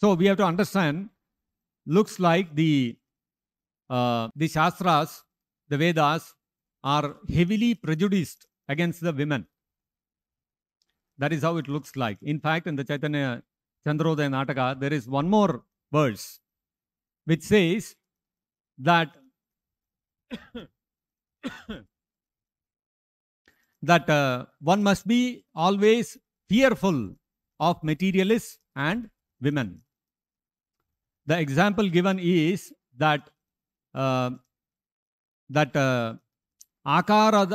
So we have to understand, looks like the, uh, the Shastras, the Vedas, are heavily prejudiced against the women. That is how it looks like. In fact, in the Chaitanya Chandrodaya Nataka, there is one more verse which says that that uh, one must be always fearful of materialists and women. The example given is that uh, that akarad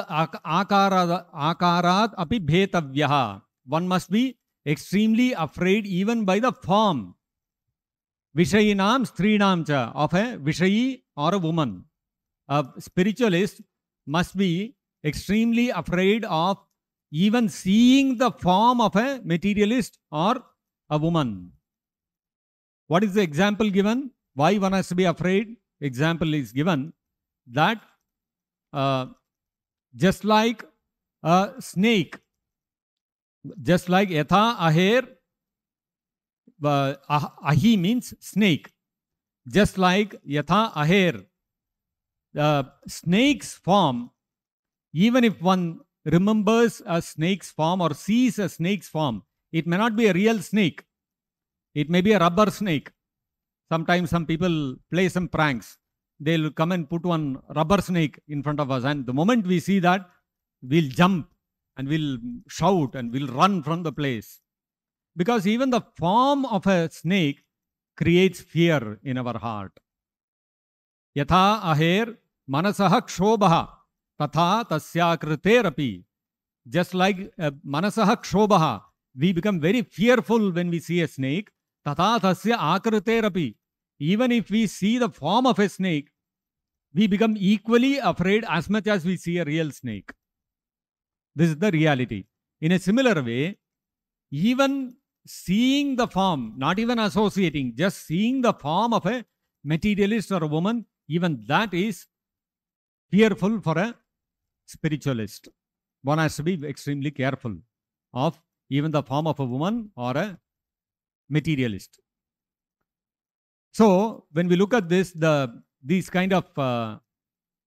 akarad akarad api bhetavya One must be extremely afraid even by the form vishayinam strinam cha of a vishayi or a woman. A spiritualist must be extremely afraid of even seeing the form of a materialist or a woman. What is the example given? Why one has to be afraid? Example is given that uh, just like a snake, just like yatha aher, uh, ah, ahi means snake. Just like yatha aher, uh, snake's form, even if one remembers a snake's form or sees a snake's form, it may not be a real snake. It may be a rubber snake. Sometimes some people play some pranks. They'll come and put one rubber snake in front of us. And the moment we see that, we'll jump and we'll shout and we'll run from the place. Because even the form of a snake creates fear in our heart. Yatha aher manasaha kshobha tatha tasya kruterapi. Just like uh, manasaha we become very fearful when we see a snake. Tata tasya akariterapi. Even if we see the form of a snake, we become equally afraid as much as we see a real snake. This is the reality. In a similar way, even seeing the form, not even associating, just seeing the form of a materialist or a woman, even that is fearful for a spiritualist. One has to be extremely careful of even the form of a woman or a materialist. So when we look at this, the these kind of uh,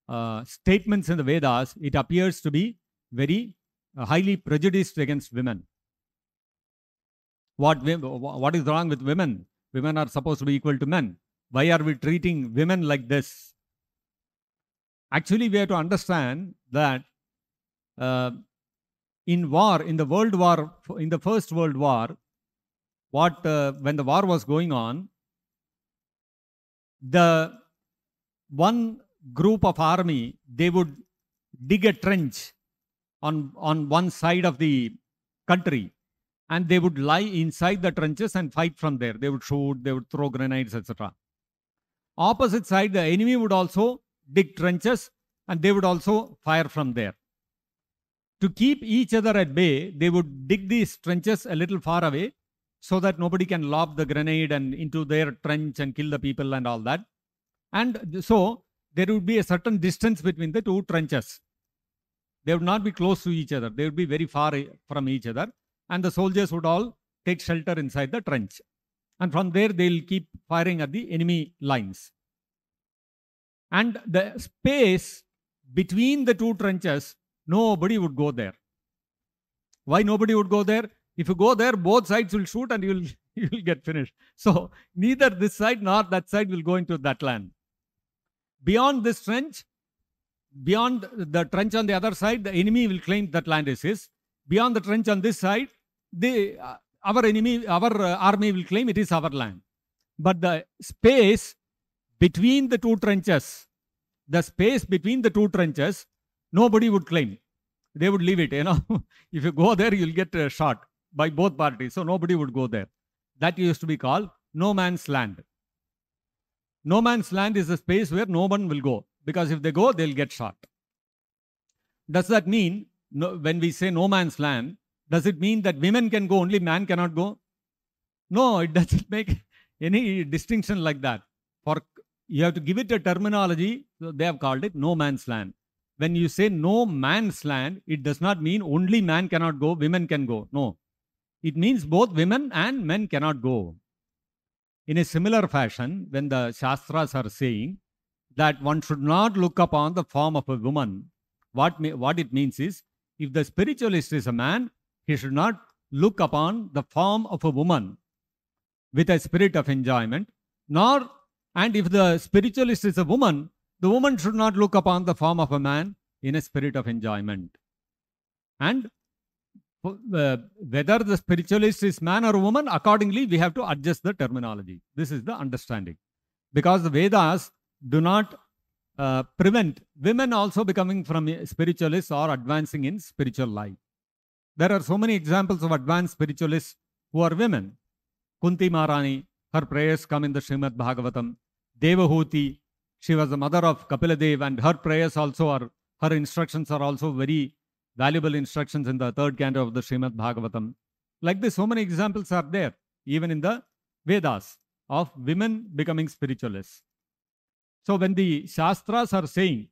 uh, statements in the Vedas, it appears to be very uh, highly prejudiced against women. What, what is wrong with women? Women are supposed to be equal to men. Why are we treating women like this? Actually, we have to understand that uh, in war, in the World War, in the First World War, what uh, when the war was going on, the one group of army they would dig a trench on on one side of the country and they would lie inside the trenches and fight from there they would shoot they would throw grenades etc opposite side the enemy would also dig trenches and they would also fire from there to keep each other at bay they would dig these trenches a little far away so that nobody can lob the grenade and into their trench and kill the people and all that. And so there would be a certain distance between the two trenches. They would not be close to each other. They would be very far eh, from each other. And the soldiers would all take shelter inside the trench. And from there, they'll keep firing at the enemy lines. And the space between the two trenches, nobody would go there. Why nobody would go there? If you go there, both sides will shoot and you'll you'll get finished. So neither this side nor that side will go into that land. Beyond this trench, beyond the trench on the other side, the enemy will claim that land is his. Beyond the trench on this side, the uh, our enemy, our uh, army will claim it is our land. But the space between the two trenches, the space between the two trenches, nobody would claim. They would leave it. You know, if you go there, you'll get uh, shot by both parties, so nobody would go there. That used to be called no man's land. No man's land is a space where no one will go because if they go, they'll get shot. Does that mean no, when we say no man's land, does it mean that women can go, only man cannot go? No, it doesn't make any distinction like that. For you have to give it a terminology, so they have called it no man's land. When you say no man's land, it does not mean only man cannot go, women can go. No. It means both women and men cannot go. In a similar fashion, when the Shastras are saying that one should not look upon the form of a woman, what, what it means is if the spiritualist is a man, he should not look upon the form of a woman with a spirit of enjoyment, nor, and if the spiritualist is a woman, the woman should not look upon the form of a man in a spirit of enjoyment. And whether the spiritualist is man or woman, accordingly, we have to adjust the terminology. This is the understanding. Because the Vedas do not uh, prevent women also becoming from spiritualists or advancing in spiritual life. There are so many examples of advanced spiritualists who are women. Kunti Maharani, her prayers come in the Srimad Bhagavatam. Devahuti, she was the mother of Kapila Dev and her prayers also are, her instructions are also very valuable instructions in the third canto of the Srimad Bhagavatam. Like this, so many examples are there, even in the Vedas, of women becoming spiritualists. So when the Shastras are saying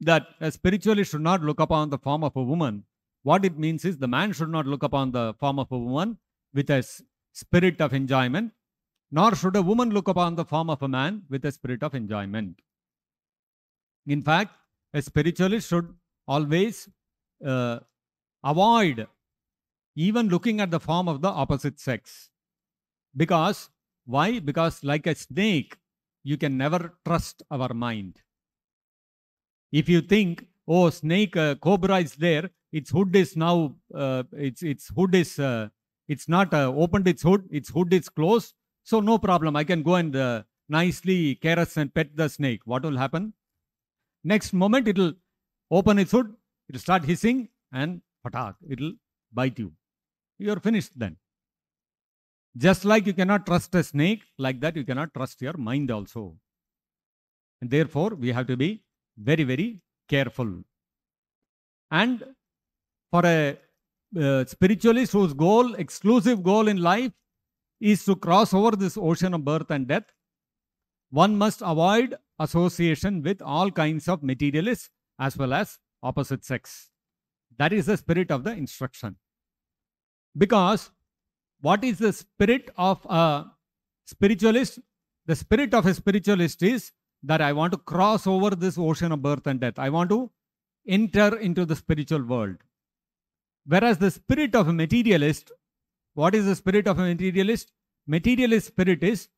that a spiritualist should not look upon the form of a woman, what it means is the man should not look upon the form of a woman with a spirit of enjoyment, nor should a woman look upon the form of a man with a spirit of enjoyment. In fact, a spiritualist should always uh, avoid even looking at the form of the opposite sex. Because, why? Because, like a snake, you can never trust our mind. If you think, oh, snake, uh, cobra is there, its hood is now, uh, its, its hood is, uh, it's not uh, opened its hood, its hood is closed, so no problem, I can go and uh, nicely caress and pet the snake. What will happen? Next moment, it'll open its hood, it will start hissing and patak, it will bite you. You are finished then. Just like you cannot trust a snake, like that you cannot trust your mind also. And therefore, we have to be very, very careful. And for a uh, spiritualist whose goal, exclusive goal in life, is to cross over this ocean of birth and death, one must avoid association with all kinds of materialists as well as opposite sex. That is the spirit of the instruction. Because what is the spirit of a spiritualist? The spirit of a spiritualist is that I want to cross over this ocean of birth and death. I want to enter into the spiritual world. Whereas the spirit of a materialist, what is the spirit of a materialist? Materialist spirit is,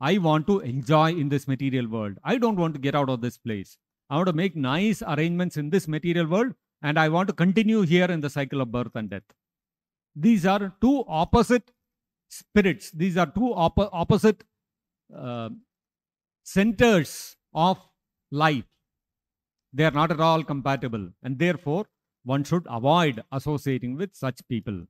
I want to enjoy in this material world. I don't want to get out of this place. I want to make nice arrangements in this material world, and I want to continue here in the cycle of birth and death. These are two opposite spirits, these are two op opposite uh, centers of life. They are not at all compatible, and therefore, one should avoid associating with such people.